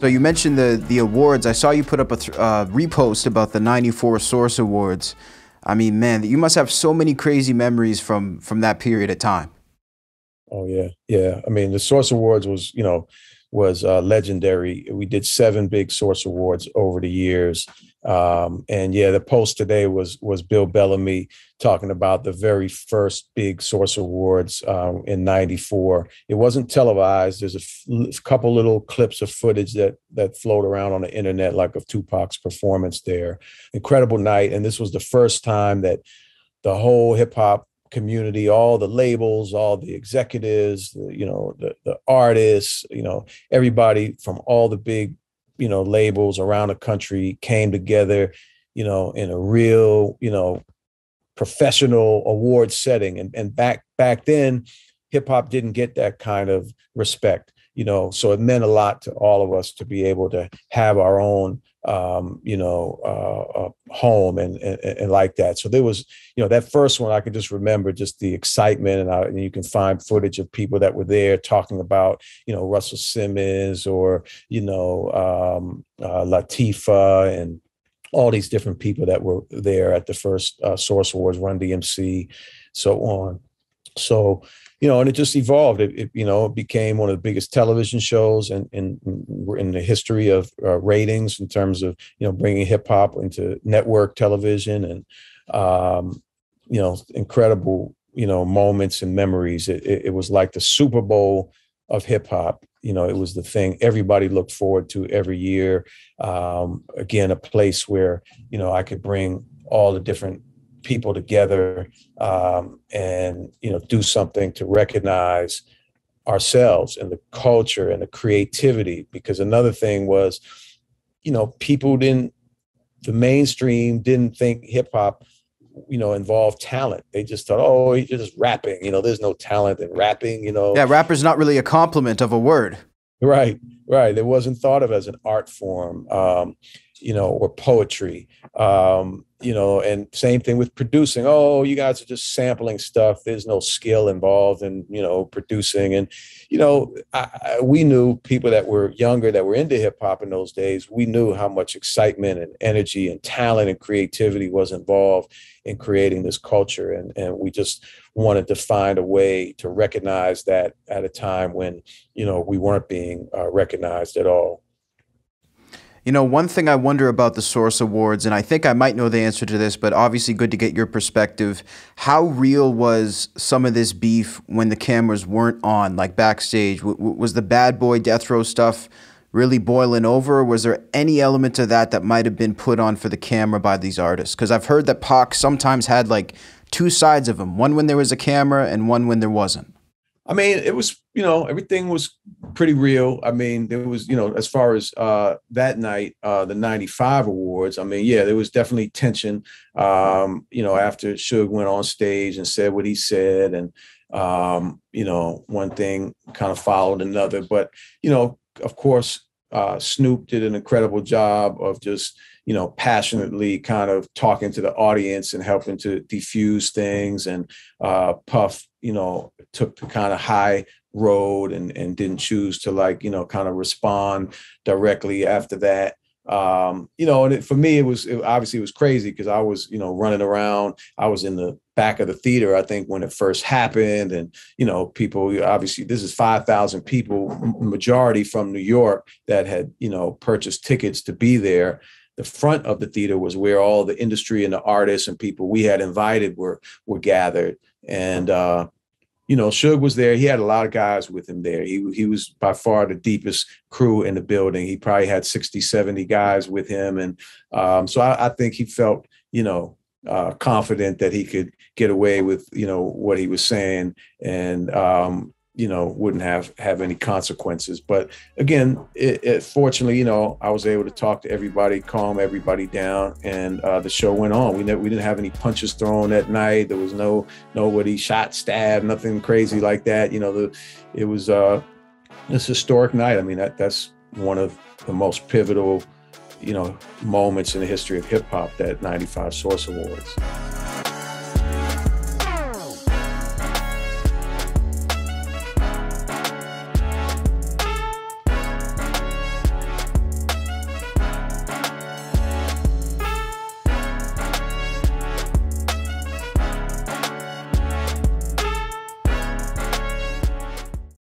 So you mentioned the the awards. I saw you put up a uh, repost about the '94 Source Awards. I mean, man, you must have so many crazy memories from from that period of time. Oh yeah, yeah. I mean, the Source Awards was you know was uh, legendary. We did seven big Source Awards over the years, um, and yeah, the post today was was Bill Bellamy talking about the very first big Source Awards um, in '94. It wasn't televised. There's a couple little clips of footage that that float around on the internet, like of Tupac's performance there. Incredible night, and this was the first time that the whole hip hop community all the labels all the executives the, you know the, the artists you know everybody from all the big you know labels around the country came together you know in a real you know professional award setting and, and back back then hip hop didn't get that kind of respect you know, so it meant a lot to all of us to be able to have our own, um, you know, uh, uh, home and, and, and like that. So there was, you know, that first one I can just remember just the excitement, and, I, and you can find footage of people that were there talking about, you know, Russell Simmons or you know um, uh, Latifa and all these different people that were there at the first uh, Source Wars, Run DMC, so on. So you know, and it just evolved. It, it, you know it became one of the biggest television shows in in, in the history of uh, ratings in terms of you know bringing hip hop into network television and um, you know incredible you know moments and memories. It, it, it was like the Super Bowl of hip hop. You know, it was the thing everybody looked forward to every year. Um, again, a place where you know I could bring all the different people together um, and you know do something to recognize ourselves and the culture and the creativity because another thing was you know people didn't the mainstream didn't think hip hop you know involved talent they just thought oh you're just rapping you know there's no talent in rapping you know yeah rapper's not really a compliment of a word right right it wasn't thought of as an art form um, you know, or poetry. Um, you know, and same thing with producing. Oh, you guys are just sampling stuff. There's no skill involved in, you know, producing. And, you know, I, I, we knew people that were younger that were into hip hop in those days. We knew how much excitement and energy and talent and creativity was involved in creating this culture. And, and we just wanted to find a way to recognize that at a time when, you know, we weren't being uh, recognized at all. You know, one thing I wonder about the Source Awards, and I think I might know the answer to this, but obviously good to get your perspective. How real was some of this beef when the cameras weren't on, like backstage? W- was the bad boy death row stuff really boiling over? Was there any element to that that might have been put on for the camera by these artists? Because I've heard that Pac sometimes had like two sides of him one when there was a camera and one when there wasn't. I mean, it was, you know, everything was pretty real. I mean, there was, you know, as far as uh, that night, uh, the 95 awards, I mean, yeah, there was definitely tension, um, you know, after Suge went on stage and said what he said. And, um, you know, one thing kind of followed another. But, you know, of course, uh, Snoop did an incredible job of just, you know, passionately kind of talking to the audience and helping to defuse things. And uh, Puff, you know, took the kind of high road and and didn't choose to like, you know, kind of respond directly after that um, you know, and it, for me, it was it, obviously it was crazy because I was, you know, running around. I was in the back of the theater, I think, when it first happened, and you know, people obviously this is five thousand people, majority from New York, that had you know purchased tickets to be there. The front of the theater was where all the industry and the artists and people we had invited were were gathered, and uh, you know, Suge was there. He had a lot of guys with him there. He, he was by far the deepest crew in the building. He probably had 60, 70 guys with him. And um, so I, I, think he felt, you know, uh, confident that he could get away with, you know, what he was saying. And, um, you know wouldn't have have any consequences but again it, it, fortunately you know i was able to talk to everybody calm everybody down and uh, the show went on we never we didn't have any punches thrown that night there was no nobody shot stabbed nothing crazy like that you know the it was uh this historic night i mean that that's one of the most pivotal you know moments in the history of hip-hop that 95 source awards